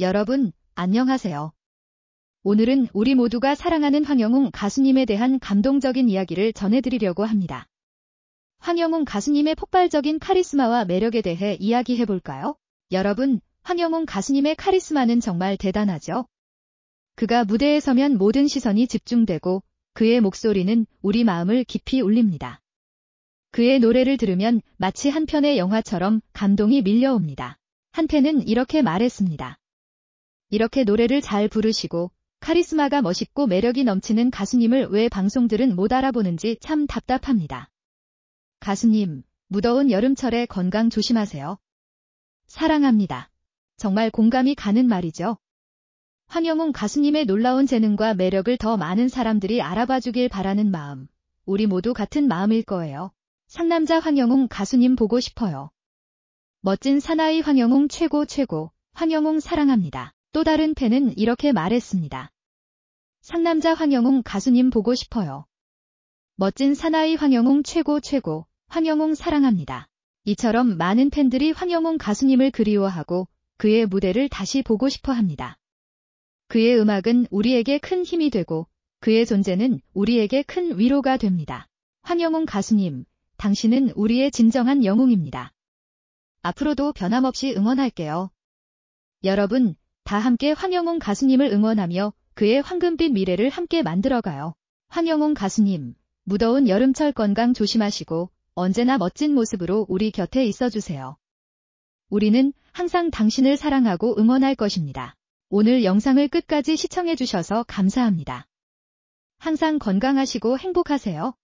여러분, 안녕하세요. 오늘은 우리 모두가 사랑하는 황영웅 가수님에 대한 감동적인 이야기를 전해드리려고 합니다. 황영웅 가수님의 폭발적인 카리스마와 매력에 대해 이야기해볼까요? 여러분, 황영웅 가수님의 카리스마는 정말 대단하죠? 그가 무대에 서면 모든 시선이 집중되고 그의 목소리는 우리 마음을 깊이 울립니다. 그의 노래를 들으면 마치 한 편의 영화처럼 감동이 밀려옵니다. 한편은 이렇게 말했습니다. 이렇게 노래를 잘 부르시고 카리스마가 멋있고 매력이 넘치는 가수님을 왜 방송들은 못 알아보는지 참 답답합니다. 가수님, 무더운 여름철에 건강 조심하세요. 사랑합니다. 정말 공감이 가는 말이죠. 황영웅 가수님의 놀라운 재능과 매력을 더 많은 사람들이 알아봐 주길 바라는 마음. 우리 모두 같은 마음일 거예요. 상남자 황영웅 가수님 보고 싶어요. 멋진 사나이 황영웅 최고 최고, 황영웅 사랑합니다. 또 다른 팬은 이렇게 말했습니다. 상남자 황영웅 가수님 보고 싶어요. 멋진 사나이 황영웅 최고 최고, 황영웅 사랑합니다. 이처럼 많은 팬들이 황영웅 가수님을 그리워하고 그의 무대를 다시 보고 싶어 합니다. 그의 음악은 우리에게 큰 힘이 되고 그의 존재는 우리에게 큰 위로가 됩니다. 황영웅 가수님, 당신은 우리의 진정한 영웅입니다. 앞으로도 변함없이 응원할게요. 여러분, 다 함께 황영웅 가수님을 응원하며 그의 황금빛 미래를 함께 만들어가요. 황영웅 가수님, 무더운 여름철 건강 조심하시고 언제나 멋진 모습으로 우리 곁에 있어주세요. 우리는 항상 당신을 사랑하고 응원할 것입니다. 오늘 영상을 끝까지 시청해주셔서 감사합니다. 항상 건강하시고 행복하세요.